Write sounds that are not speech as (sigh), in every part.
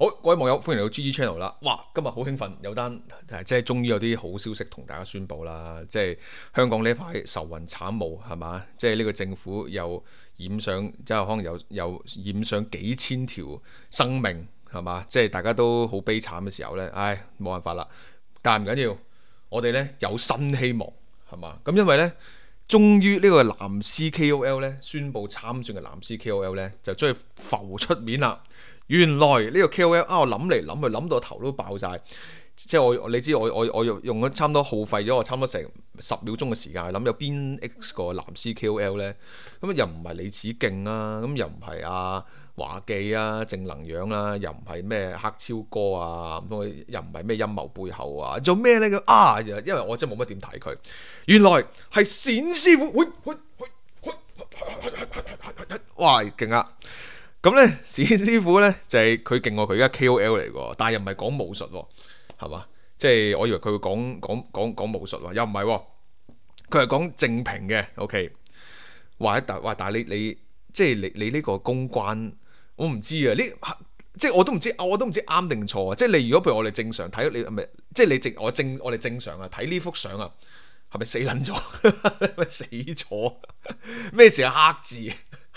好，各位网友欢迎嚟到 GG Channel 啦！哇，今日好兴奋，有单即系终于有啲好消息同大家宣布啦！即系香港呢排愁云惨雾系嘛，即系呢个政府又染上，即系可能又又染上几千条生命系嘛，即系大家都好悲惨嘅时候呢，唉，冇办法啦，但系唔紧要，我哋呢有新希望系嘛，咁因为呢，终于呢个蓝丝 K O L 呢宣布参选嘅蓝丝 K O L 呢，就将佢浮出面啦。原來呢個 K.O.L 啊，我諗嚟諗去諗到頭都爆晒。即係我你知我我我用用咗差唔多耗費咗我差唔多成十秒鐘嘅時間嚟諗有邊 X 個男師 K.O.L 呢？咁又唔係李子敬啦，咁又唔係阿華記啊，正能量啦，又唔係咩黑超哥啊，唔通又唔係咩陰謀背後啊？做咩呢？啊，因為我真係冇乜點睇佢，原來係冼師傅，喂勁啊！咁咧，(laughs) 史師傅咧就係佢劲过佢而家 KOL 嚟喎，但系又唔係講武術喎，係嘛？即係我以為佢會講讲讲讲武術喎，又唔係，佢係講正評嘅。OK，话一大话，但係你你即系你你呢個公關，我唔知啊。呢即係我都唔知，我都唔知啱定錯啊。即係你如果譬如我哋正常睇你係咪？即係你正我正我哋正常啊睇呢幅相啊，係咪死撚咗？(laughs) 咪死咗？咩時候黑字？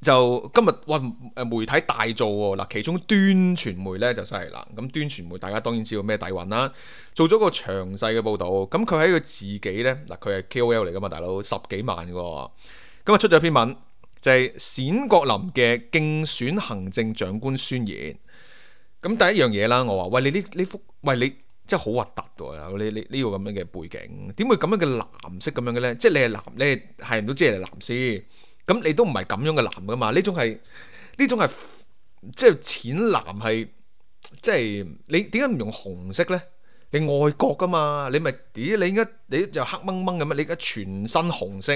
就今日哇，誒媒體大做喎嗱，其中端傳媒咧就犀利啦。咁端傳媒大家當然知道咩底藴啦，做咗個詳細嘅報導。咁佢喺佢自己咧嗱，佢系 K O L 嚟噶嘛，大佬十幾萬喎。咁啊出咗篇文，就係冼國林嘅競選行政長官宣言。咁第一樣嘢啦，我話喂你呢呢幅，喂你真係好核突喎！呢呢呢個咁樣嘅背景，點會咁樣嘅藍色咁樣嘅咧？即系你係藍，你係人都知係藍先。咁你都唔系咁樣嘅男噶嘛？呢種係呢種係即係淺藍係，即係你點解唔用紅色呢？你外國噶嘛？你咪咦？你而家你就黑掹掹咁啊？你而家全身紅色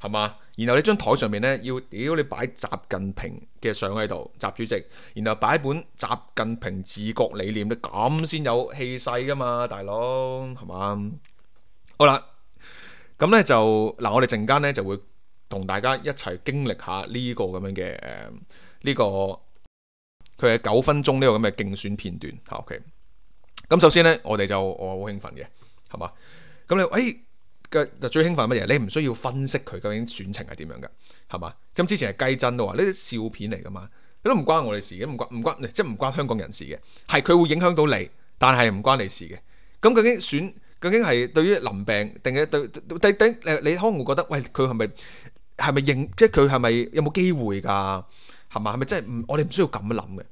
係嘛？然後你張台上面咧要屌你擺習近平嘅相喺度，習主席，然後擺本《習近平治國理念》你咁先有氣勢噶嘛，大佬係嘛？好啦，咁咧就嗱，我哋陣間咧就會。同大家一齐经历下呢个咁样嘅诶，呢个佢嘅九分钟呢个咁嘅竞选片段，OK。咁首先咧，我哋就我好兴奋嘅，系嘛？咁你诶最兴奋乜嘢？你唔需要分析佢究竟选情系点样嘅，系嘛？咁之前系鸡真都话呢啲笑片嚟噶嘛？你都唔关我哋事嘅，唔关唔关，即系唔关香港人事嘅，系佢会影响到你，但系唔关你事嘅。咁究竟选究竟系对于林病定系对你可能你康觉得喂佢系咪？系咪认即系佢系咪有冇机会噶系嘛系咪真系唔我哋唔需要咁谂嘅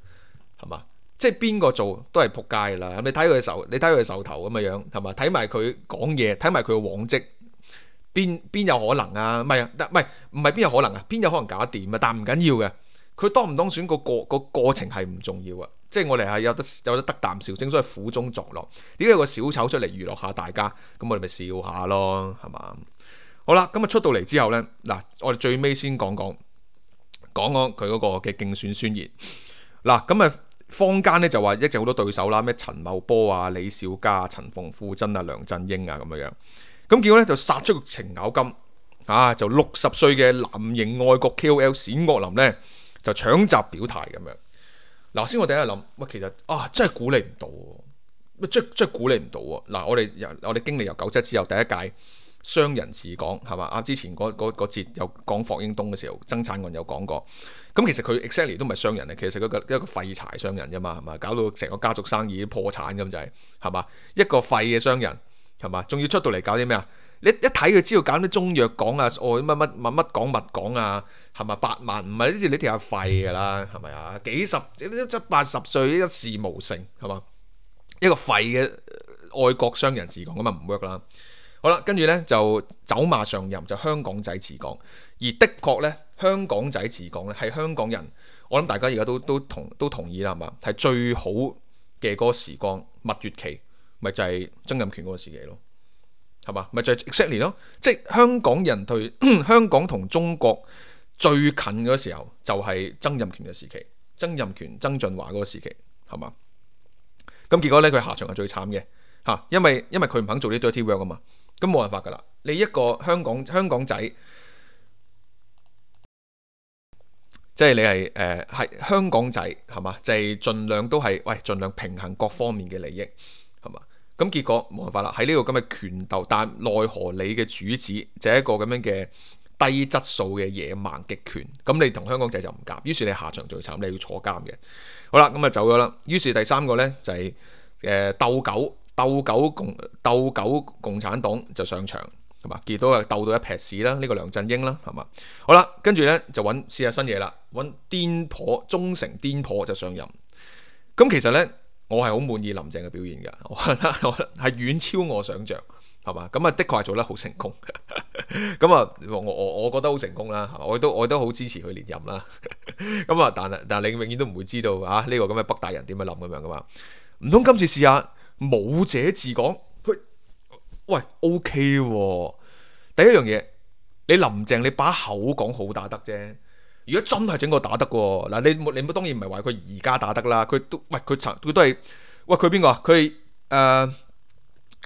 系嘛即系边个做都系仆街啦你睇佢嘅售你睇佢嘅售头咁嘅样系嘛睇埋佢讲嘢睇埋佢嘅往迹边边有可能啊唔系啊唔系唔系边有可能啊边有可能搞得掂啊但唔紧要嘅佢当唔当选个过个过程系唔重要啊即系我哋系有得有得得啖笑，正所谓苦中作乐。点解有个小丑出嚟娱乐下大家咁我哋咪笑下咯系嘛？好啦，咁啊出到嚟之後呢，嗱，我哋最尾先講講講講佢嗰個嘅競選宣言。嗱，咁啊，坊間呢就話一直好多對手啦，咩陳茂波啊、李少嘉、陳凤富真啊、梁振英啊咁樣样。咁結果咧就殺出個程咬金啊！就六十歲嘅男型愛國 KOL 冼岳林呢，就搶集表態咁樣。嗱，先我第一諗，喂，其實啊，真係鼓勵唔到，咪真真係鼓勵唔到嗱，我哋由我哋經歷由九七之後第一屆。商人治港係嘛啊？之前嗰嗰嗰節有講霍英東嘅時候，曾產案有講過。咁其實佢 exactly 都唔係商人嚟，其實佢個一個廢柴商人啫嘛，係嘛？搞到成個家族生意都破產咁就係，係嘛？一個廢嘅商人係嘛？仲要出到嚟搞啲咩啊？你一睇佢知道搞啲中藥講啊，哦乜乜乜乜講物講啊，係咪八萬？唔係呢次你哋阿廢㗎啦，係咪啊？幾十？七八十歲一事無成，係嘛？一個廢嘅愛國商人治港咁啊唔 work 啦～好啦，跟住咧就走馬上任就香港仔持港，而的確咧香港仔持港咧係香港人，我諗大家而家都都同都同意啦嘛，係最好嘅嗰個時光，蜜月期咪就係曾蔭權嗰個時期咯，係嘛？咪就 exactly 咯，即係香港人對 (clears throat) 香港同中國最近嗰時候就係曾蔭權嘅時期，曾蔭權曾俊華嗰個時期，係嘛？咁結果咧佢下場係最慘嘅吓，因為因为佢唔肯做呢堆 twork 啊嘛。咁冇辦法噶啦，你一個香港香港仔，即係你係诶系香港仔係嘛，就係盡量都係喂，盡量平衡各方面嘅利益係嘛。咁結果冇辦法啦，喺呢個咁嘅權鬥，但奈何你嘅主子就係一個咁樣嘅低質素嘅野蠻極權，咁你同香港仔就唔夾，於是你下場最慘，你要坐監嘅。好啦，咁啊走咗啦。於是第三個呢，就係誒鬥狗。斗狗共斗狗共产党就上场系嘛，结果啊斗到一撇屎啦，呢个梁振英啦系嘛，好啦，跟住咧就揾试下新嘢啦，揾癫婆忠诚癫婆就上任。咁其实咧，我系好满意林郑嘅表现嘅，(laughs) 我系远超我想象系嘛，咁啊的确系做得好成功。(laughs) 咁啊，我我我觉得好成功啦，我都我都好支持佢连任啦。(laughs) 咁啊，但系但系你永远都唔会知道啊呢个咁嘅北大人点样谂咁样噶嘛，唔通今次试下？武者自講，佢喂 O K 喎。第一樣嘢，你林鄭你把口講好打得啫。如果真係整個打得喎，嗱你冇你當然唔係話佢而家打得啦。佢都喂佢曾佢都係喂佢邊個啊？佢诶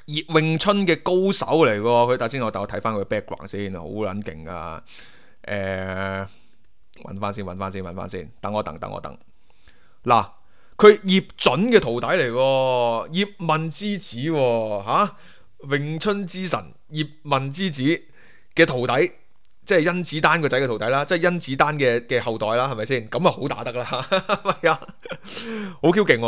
葉咏春嘅高手嚟喎。佢等先我但我睇翻佢 background 先，好撚勁噶。誒，揾翻先，搵翻先，搵翻先。等我等等我等嗱。佢叶准嘅徒弟嚟，叶问之子吓，咏春之神叶问之子嘅徒弟，即系甄子丹个仔嘅徒弟啦，即系甄子丹嘅嘅后代啦，系咪先？咁啊好打得啦，系 (laughs) 啊，好 Q 劲吓。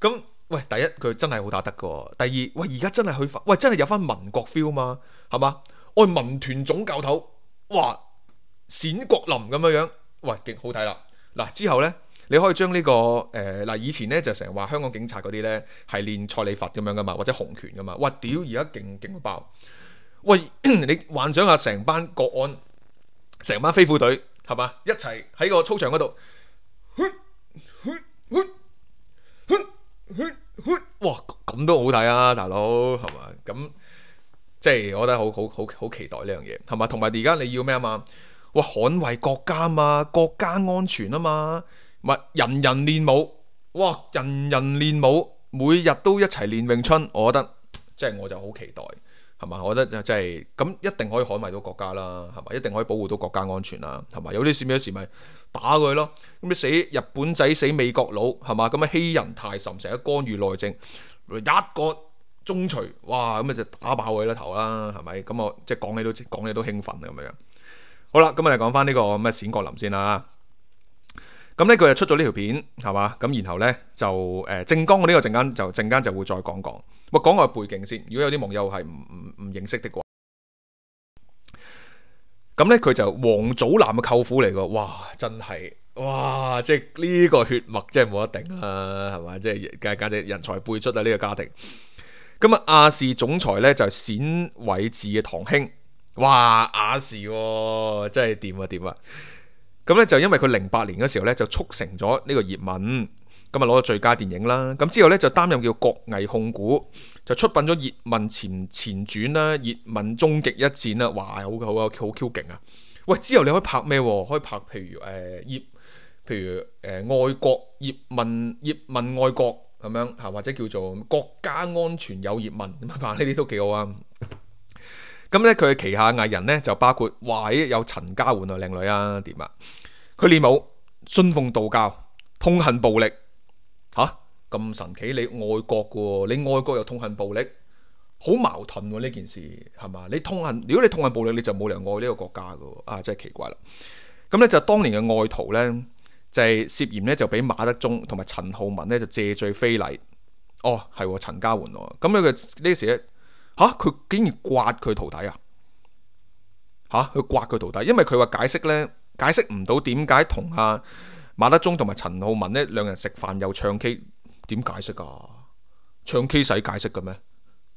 咁喂，第一佢真系好打得噶，第二喂而家真系去，喂真系有翻民国 feel 嘛，系嘛？我系民团总教头，哇，冼国林咁样样，喂劲好睇啦。嗱之后咧。你可以將呢個誒嗱，以前咧就成日話香港警察嗰啲咧係練蔡利佛咁樣噶嘛，或者紅拳噶嘛，哇屌而家勁勁爆！喂，(clears throat) 你幻想下成班國安、成班飛虎隊係嘛一齊喺個操場嗰度，哇咁都好睇啊，大佬係嘛？咁即係我覺得好好好好期待呢樣嘢系嘛？同埋而家你要咩啊嘛？哇捍卫國家嘛，國家安全啊嘛！人人練武，哇！人人練武，每日都一齊練咏春。我覺得即係我就好期待，係嘛？我覺得就即係咁一定可以捍卫到國家啦，係嘛？一定可以保護到國家安全啦，係嘛？有啲事咩事咪打佢咯？咁你死日本仔死美國佬係嘛？咁啊欺人太甚，成日干預內政，一個中除哇！咁啊就打爆佢啦頭啦，係咪？咁我即係講起都講起都興奮咁样。好啦，我哋講翻呢個咩冼國林先啦～咁咧佢就出咗呢条片，系嘛？咁然后咧就诶，正刚呢个阵间就阵间就会再讲讲。我讲个背景先，如果有啲网友系唔唔唔认识的话，咁咧佢就黄祖蓝嘅舅父嚟噶，哇！真系哇！即系呢个血脉真系冇得定啊，系嘛？即系简简直人才辈出啊！呢个家庭咁啊，亚视总裁咧就冼伟智嘅堂兄，哇！亚视真系掂啊掂啊！咁咧就因為佢零八年嘅時候咧就促成咗呢個葉問，咁啊攞咗最佳電影啦。咁之後咧就擔任叫國藝控股，就出品咗《葉問前前傳》啦，《葉問終極一戰》啦，哇，好好啊，好 Q 勁啊！喂，之後你可以拍咩？可以拍譬如誒葉，譬如誒愛國葉問，葉問愛國咁樣吓，或者叫做國家安全有葉問，咁啊，呢啲都幾好啊！咁咧佢嘅旗下艺人咧就包括哇有陈家媛啊靓女啊点啊佢练武信奉道教痛恨暴力吓咁神奇你爱国嘅你爱国又痛恨暴力好矛盾呢件事系嘛你痛恨如果你痛恨暴力你就冇理由爱呢个国家嘅啊真系奇怪啦咁咧就当年嘅外逃咧就系涉嫌咧就俾马德忠同埋陈浩文咧就借罪非礼哦系陈嘉桓咁样嘅呢时咧。吓佢竟然刮佢徒弟啊！吓佢刮佢徒弟，因为佢话解释呢，解释唔到点解同阿马德忠同埋陈浩文呢两人食饭又唱 K，点解释啊？唱 K 使解释嘅咩？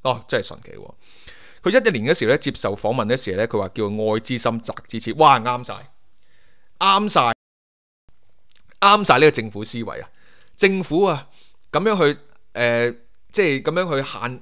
啊，真系神奇！佢一一年嗰时咧接受访问嗰时咧，佢话叫爱之心责之切，哇，啱晒，啱晒，啱晒呢个政府思维啊！政府啊，咁样去诶，即系咁样去限。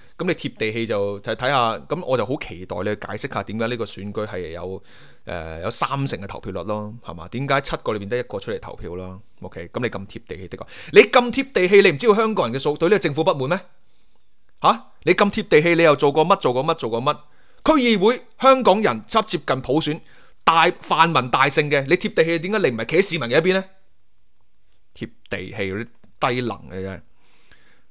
咁你貼地氣就就睇下，咁我就好期待你解釋下點解呢個選舉係有誒有三成嘅投票率咯，係嘛？點解七個裏邊得一個出嚟投票咯？OK，咁你咁貼地氣的確，你咁貼地氣，你唔知道香港人嘅數對呢個政府不滿咩？嚇！你咁貼地氣，你又做過乜？做過乜？做過乜？區議會香港人差接近普選大泛民大勝嘅，你貼地氣點解你唔係企喺市民嘅一邊呢？貼地氣嗰啲低能嘅啫。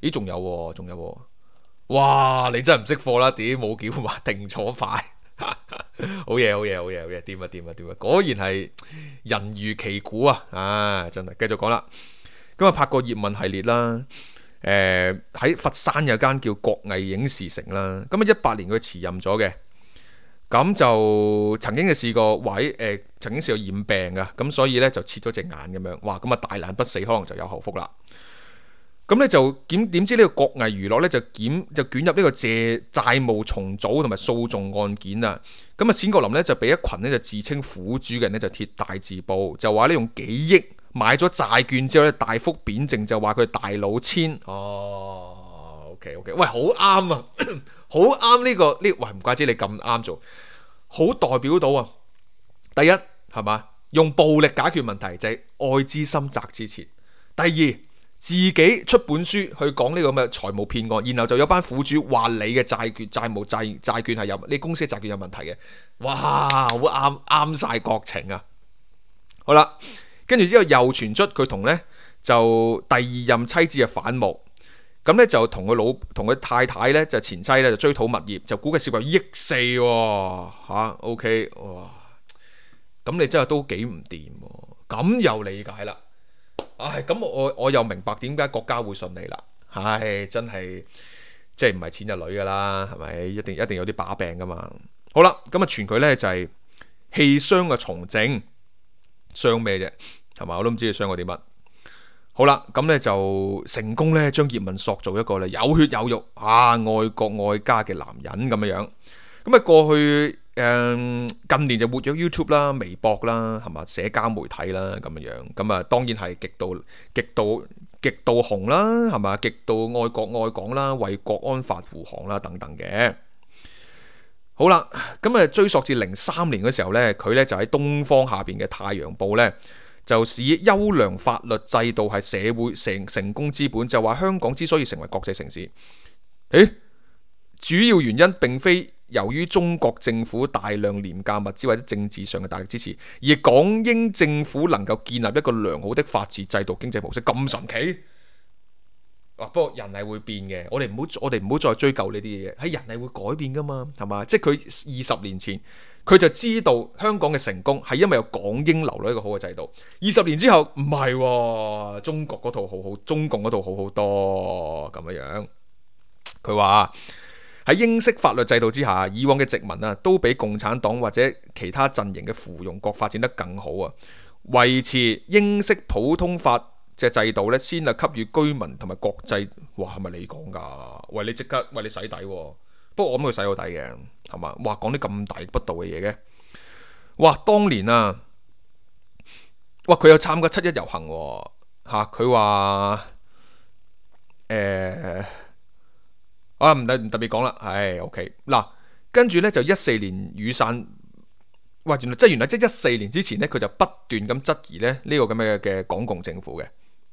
咦，仲有喎，仲有喎，哇！你真系唔识货啦，点冇叫嘛？定坐快？(laughs) 好嘢，好嘢，好嘢，好嘢，掂啊，掂啊，掂啊！果然系人如其股啊，啊，真系继续讲啦。咁啊，拍过叶问系列啦，诶，喺佛山有间叫国艺影视城啦。咁啊，一八年佢辞任咗嘅，咁就曾经嘅试过喂，诶，曾经试过染病噶，咁所以咧就切咗只眼咁样，哇！咁啊大难不死，可能就有后福啦。咁咧就點点知呢個國藝娛樂咧就捲就卷入呢個借債務重組同埋訴訟案件啊！咁啊冼國林咧就俾一群咧就自稱苦主嘅人咧就貼大字報，就話咧用幾億買咗債券之後咧大幅貶值，就話佢大佬千。哦，OK OK，喂，好啱啊，(coughs) 好啱呢個呢。喂唔怪之你咁啱做，好代表到啊。第一係嘛，用暴力解決問題就係愛之深責之切。第二。自己出本书去讲呢个咁嘅财务骗案，然后就有班苦主话你嘅债券债务、债债券系有你公司嘅债券有问题嘅，哇，好啱啱晒国情啊！好啦，跟住之后又传出佢同咧就第二任妻子嘅反目，咁咧就同佢老同佢太太咧就前妻咧就追讨物业，就估计涉及亿四吓，OK 哇，咁你真系都几唔掂，咁又理解啦。唉，咁我我又明白点解国家会信你啦。唉，真系即系唔系钱就女噶啦，系咪？一定一定有啲把柄噶嘛。好啦，咁啊传佢咧就系气伤嘅重症，伤咩啫？系嘛，我都唔知佢伤过啲乜。好啦，咁咧就成功咧，将叶问塑造一个咧有血有肉啊，爱国爱家嘅男人咁样样。咁啊过去。诶，近年就活咗 YouTube 啦、微博啦，系嘛社交媒体啦，咁样，咁啊，当然系极度、极度、极度红啦，系嘛，极度爱国爱港啦，为国安法护航啦，等等嘅。好啦，咁啊，追溯至零三年嘅时候呢，佢呢就喺东方下边嘅《太阳报》呢，就使优良法律制度系社会成成功資本，就话香港之所以成为国际城市，诶，主要原因并非。由于中国政府大量廉价物资或者政治上嘅大力支持，而港英政府能够建立一个良好的法治制度、经济模式，咁神奇？不过人系会变嘅，我哋唔好我哋唔好再追究呢啲嘢。喺人系会改变噶嘛？系嘛？即系佢二十年前佢就知道香港嘅成功系因为有港英留落一个好嘅制度。二十年之后唔系，中国嗰套好好，中共嗰套好好多咁样样。佢话。喺英式法律制度之下，以往嘅殖民啊，都比共产党或者其他阵营嘅附庸国发展得更好啊！维持英式普通法嘅制度咧，先啊给予居民同埋国际。哇，系咪你讲噶？喂，你即刻喂你洗底。不过我谂佢洗好底嘅，系嘛？哇，讲啲咁大不道嘅嘢嘅。哇，当年啊，哇，佢有参加七一游行吓，佢话诶。我唔特特别讲啦，唉，O K 嗱，跟住咧就一四年雨伞，哇，原来即原来即一四年之前咧，佢就不断咁质疑咧呢个咁嘅嘅港共政府嘅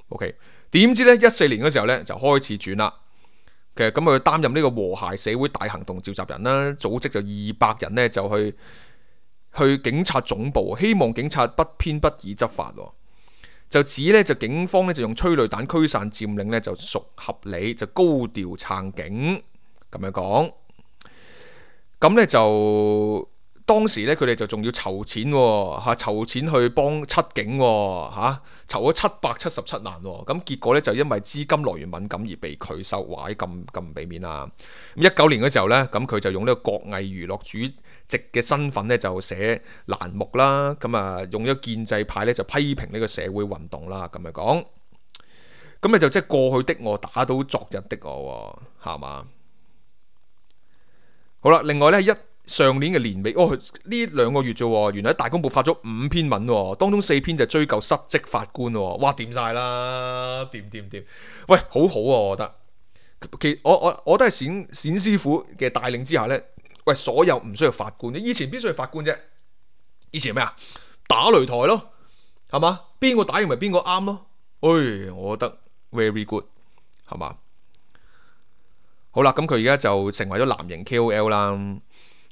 O K，点知咧一四年嗰时候咧就开始转啦。其实咁佢担任呢个和谐社会大行动召集人啦，组织就二百人咧就去去警察总部，希望警察不偏不倚执法。就指咧就警方咧就用催泪弹驱散占领咧就属合理，就高调撑警咁样讲，咁咧就。當時咧，佢哋就仲要籌錢喎，嚇籌錢去幫七警喎，嚇籌咗七百七十七萬。咁結果咧，就因為資金來源敏感而被拒收，話咁咁唔避免啊！咁一九年嘅時候咧，咁佢就用呢個國藝娛樂主席嘅身份咧，就寫欄目啦。咁啊，用咗建制派咧，就批評呢個社會運動啦。咁咪講，咁咪就即係過去的我打倒昨日的我，係嘛？好啦，另外咧一。上年嘅年尾，哦，呢两个月啫，原来大公报发咗五篇文，当中四篇就追究失职法官，哇掂晒啦，掂掂掂。喂，好好啊，我觉得，其我我我都系冼冼师傅嘅带领之下呢，喂，所有唔需要法官，以前必须要法官啫，以前咩啊，打擂台咯，系嘛，边个打赢咪边个啱咯，哎，我觉得 very good，系嘛，好啦，咁佢而家就成为咗男型 KOL 啦。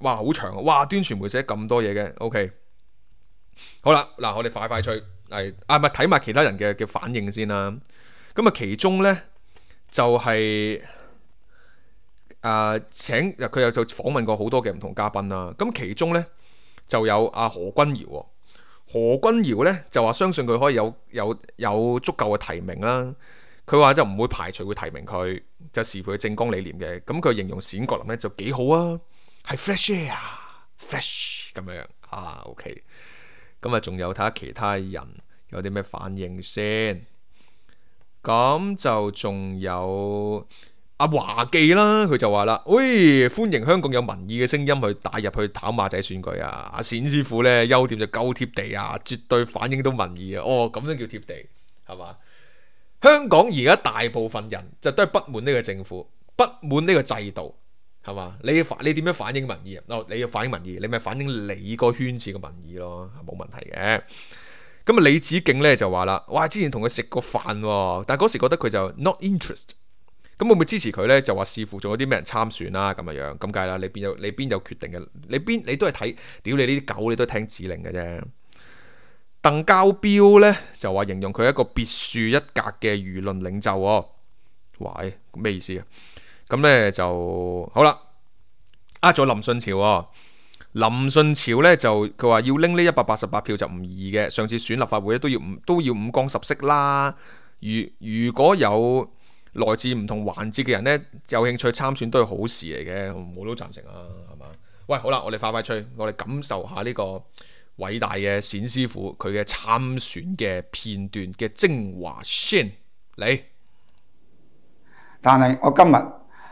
哇，好長啊！哇，端傳媒寫咁多嘢嘅。OK，好啦，嗱，我哋快快脆係啊，咪睇埋其他人嘅嘅反應先啦。咁啊，其中咧就係啊請佢又就訪問過好多嘅唔同嘉賓啦。咁其中咧就有阿何君瑤，何君尧咧就話相信佢可以有有有足夠嘅提名啦。佢話就唔會排除会提名佢，就視乎佢正纲理念嘅。咁佢形容冼國林咧就幾好啊。系 fresh air，fresh 咁样啊，OK。咁啊，仲有睇下其他人有啲咩反应先。咁就仲有阿华记啦，佢就话啦：，喂，欢迎香港有民意嘅声音去带入去跑马仔选举啊！阿冼师傅咧，优点就够贴地啊，绝对反映到民意啊。哦，咁样叫贴地系嘛？香港而家大部分人就都系不满呢个政府，不满呢个制度。系嘛？你反你点样反映民意？哦，你要反映民意，你咪反映你个圈子嘅民意咯，冇问题嘅。咁啊，李子敬咧就话啦：，哇，之前同佢食飯饭，但系嗰时觉得佢就 not interest。咁会唔会支持佢咧？就话視乎仲有啲咩人参选啦，咁样咁計啦。你边有你边有决定嘅？你边你都系睇，屌你呢啲狗，你都系听指令嘅啫。邓交彪咧就话形容佢一个别树一格嘅舆论领袖。喂，咩意思啊？咁咧就好啦，呃咗林顺潮喎，林顺潮咧就佢话要拎呢一百八十八票就唔易嘅，上次选立法会咧都要五都要五光十色啦，如如果有来自唔同环节嘅人咧有兴趣参选都系好事嚟嘅，我都赞成啊，系嘛？喂，好啦，我哋快快吹，我哋感受下呢个伟大嘅冼师傅佢嘅参选嘅片段嘅精华先嚟，但系我今日。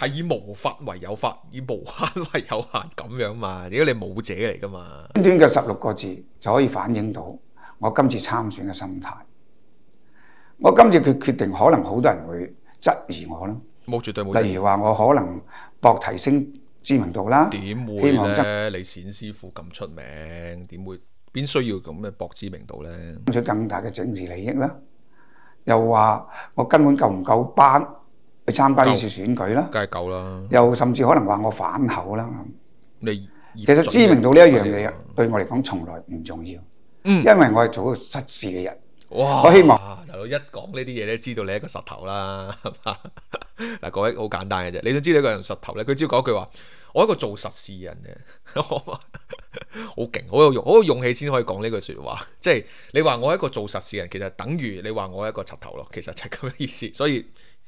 系以無法為有法，以無限為有限，咁樣嘛？如果你武者嚟噶嘛，短短嘅十六個字就可以反映到我今次參選嘅心態。我今次決决定，可能好多人會質疑我咯，冇绝对冇，例如話我可能博提升知名度啦。點會咧？你冼師傅咁出名，點會邊需要咁嘅博知名度咧？爭取更大嘅政治利益啦。又話我根本夠唔夠班？参加呢次选举啦，梗系夠啦，又甚至可能话我反口啦。你其实知名度呢一样嘢，对我嚟讲从来唔重要。嗯，因为我系做一个实事嘅人。哇！我希望大佬一讲呢啲嘢咧，知道你一个實头啦。(laughs) 嗱，各位好简单嘅啫，你都知你一个人石头咧。佢只要讲一句话，我一个做实事人嘅，(laughs) 好劲，好有勇，好有勇气先可以讲呢句说话。即系你话我一个做实事人，其实等于你话我一个實头咯。其实就咁嘅意思，所以。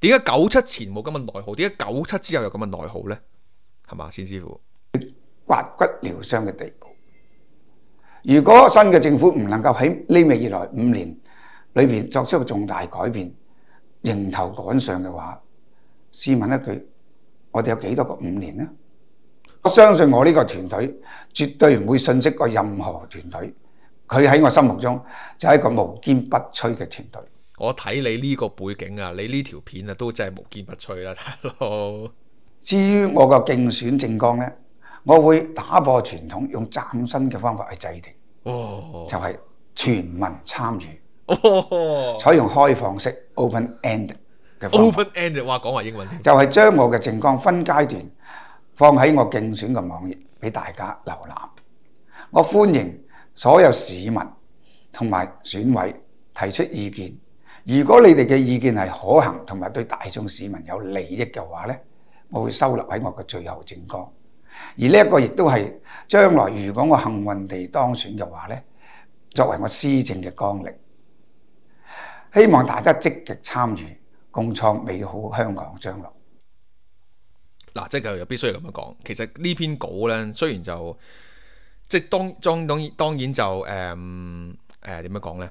点解九七前冇咁嘅内耗？点解九七之后有咁嘅内耗咧？系嘛，先师傅，刮骨疗伤嘅地步。如果新嘅政府唔能够喺呢未以来五年里边作出个重大改变，迎头赶上嘅话，试问一句：我哋有几多个五年呢？我相信我呢个团队绝对唔会逊色过任何团队。佢喺我心目中就系一个无坚不摧嘅团队。我睇你呢個背景啊，你呢條片啊，都真係無坚不摧啦，(laughs) 大佬。至於我個競選政綱咧，我會打破傳統，用斬新嘅方法去制定，就係全民參與，採用開放式 open end 嘅 open end 哇，講話英文就係將我嘅政綱分階段放喺我競選嘅網頁俾大家瀏覽。我歡迎所有市民同埋選委提出意見。如果你哋嘅意見係可行，同埋對大眾市民有利益嘅話咧，我會收納喺我嘅最後政歌。而呢一個亦都係將來，如果我幸運地當選嘅話咧，作為我施政嘅光力，希望大家積極參與，共創美好香港將來。嗱，即係又必須咁樣講。其實呢篇稿咧，雖然就即係當中當然當然就誒誒點樣講咧？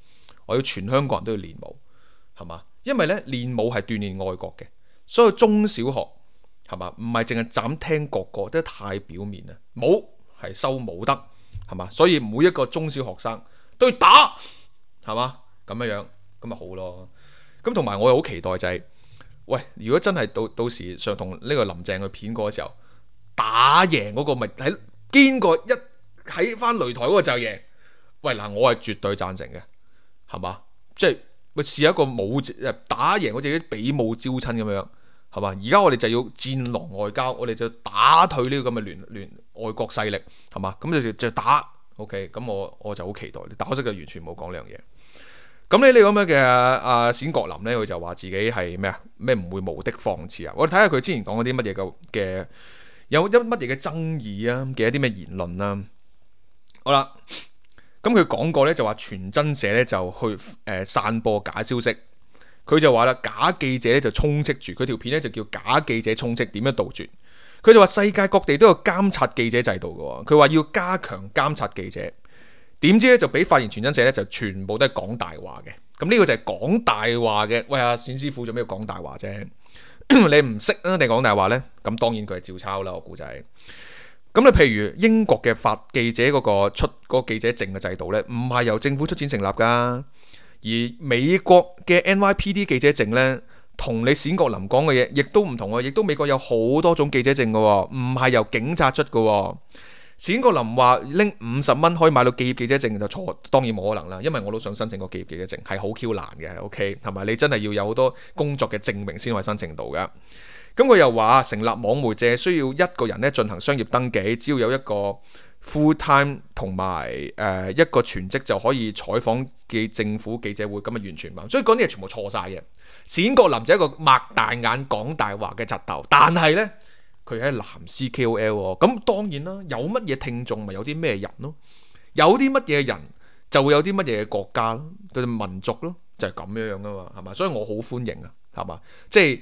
我要全香港人都要练武，系嘛？因为咧练武系锻炼爱国嘅，所以中小学系嘛，唔系净系斩听国歌，都太表面啦。武系收武德，系嘛？所以每一个中小学生都要打，系嘛？咁样样咁咪好咯。咁同埋我又好期待就系，喂，如果真系到到时上同呢个林郑嘅片嗰时候打赢嗰个，咪喺坚过一喺翻擂台嗰个就赢。喂嗱，我系绝对赞成嘅。系嘛，即系佢试一个武打赢好似啲比武招亲咁样，系嘛？而家我哋就要战狼外交，我哋就打退呢个咁嘅联联外国势力，系嘛？咁就就打，OK？咁我我就好期待。但可惜就完全冇讲呢样嘢。咁呢呢咁样嘅阿冼国林咧，佢就话自己系咩啊？咩唔会无的放矢啊？我哋睇下佢之前讲嗰啲乜嘢嘅嘅有一乜嘢嘅争议啊？嘅一啲咩言论啊？好啦。咁佢講過咧，就話傳真社咧就去誒散播假消息。佢就話啦，假記者咧就充斥住佢條片咧就叫假記者充斥，點樣杜絕？佢就話世界各地都有監察記者制度嘅，佢話要加強監察記者。點知咧就俾發現傳真社咧就全部都係講大話嘅。咁呢個就係講大話嘅。喂啊，冼師傅做咩要講大話啫？你唔識啊你講大話咧？咁當然佢係照抄啦，我估仔。咁你譬如英國嘅法記者嗰個出嗰個記者證嘅制度呢，唔係由政府出錢成立噶。而美國嘅 NYPD 記者證呢，同你冼國林講嘅嘢亦都唔同啊！亦都美國有好多種記者證嘅，唔係由警察出嘅。冼國林話拎五十蚊可以買到記業記者證就錯，當然冇可能啦。因為我都想申請個記業記者證，係好 Q 難嘅。OK，同埋你真係要有好多工作嘅證明先可以申請到嘅。咁佢又話成立網媒啫，需要一個人咧進行商業登記，只要有一個 full time 同埋誒一個全職就可以採訪嘅政府記者會咁啊，完全冇。所以嗰啲嘢全部錯晒嘅。冼國林就係一個擘大眼講大話嘅雜頭，但係呢，佢喺南斯 K O L 喎。咁當然啦，有乜嘢聽眾咪有啲咩人咯，有啲乜嘢人就會有啲乜嘢國家咯，對民族咯，就係咁樣樣噶嘛，係嘛？所以我好歡迎啊，係嘛？即係。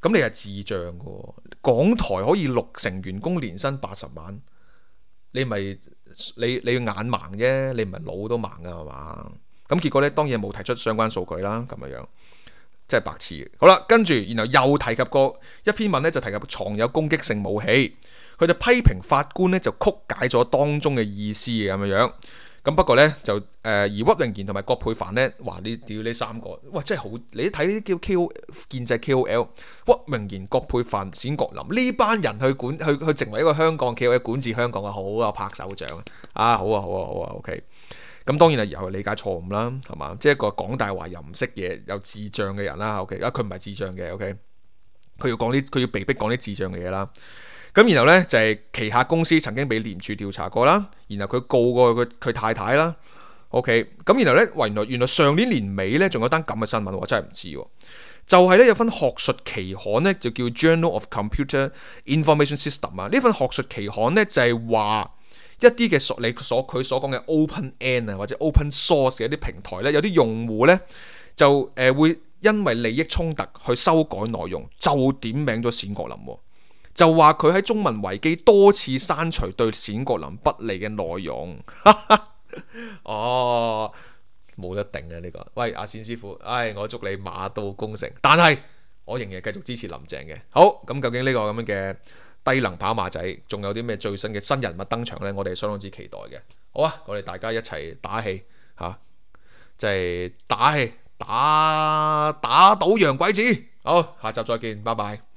咁你係智障嘅喎？港台可以六成員工年薪八十萬，你咪你你眼盲啫？你唔係腦都盲嘅係嘛？咁結果咧，當然冇提出相關數據啦。咁樣樣即係白痴。好啦，跟住然後又提及過一篇文咧，就提及藏有攻擊性武器，佢就批評法官咧就曲解咗當中嘅意思咁樣樣。咁不過咧就誒，而屈榮賢同埋郭佩凡咧，哇！你屌呢三個，哇！真係好！你睇呢啲叫 K.O. 建制 K.O.L. 屈榮賢、郭佩凡、冼國林呢班人去管，去去成為一個香港企 l 管治香港啊，好啊，拍手掌啊！好啊，好啊，好啊，OK。咁當然係以理解錯誤啦，係嘛？即係一個講大話又唔識嘢又智障嘅人啦，OK。啊，佢唔係智障嘅，OK。佢要講啲，佢要被逼講啲智障嘅嘢啦。咁然後咧就係旗下公司曾經被廉署調查過啦，然後佢告過佢佢太太啦。OK，咁然後咧，原來原來上年年尾咧仲有單咁嘅新聞，我真係唔知。就係咧有份學術期刊咧就叫 Journal of Computer Information System 啊，呢份學術期刊咧就係話一啲嘅所你所佢所講嘅 Open N 啊或者 Open Source 嘅一啲平台咧，有啲用户咧就誒會因為利益衝突去修改內容，就點名咗冼國林。就話佢喺中文維基多次刪除對冼國林不利嘅內容。(laughs) 哦，冇一定嘅呢個。喂，阿冼師傅，唉，我祝你馬到功成。但係我仍然繼續支持林鄭嘅。好，咁究竟呢個咁樣嘅低能跑馬仔，仲有啲咩最新嘅新人物登場呢？我哋相當之期待嘅。好啊，我哋大家一齊打氣嚇，就係打氣打打倒洋鬼子。好，下集再見，拜拜。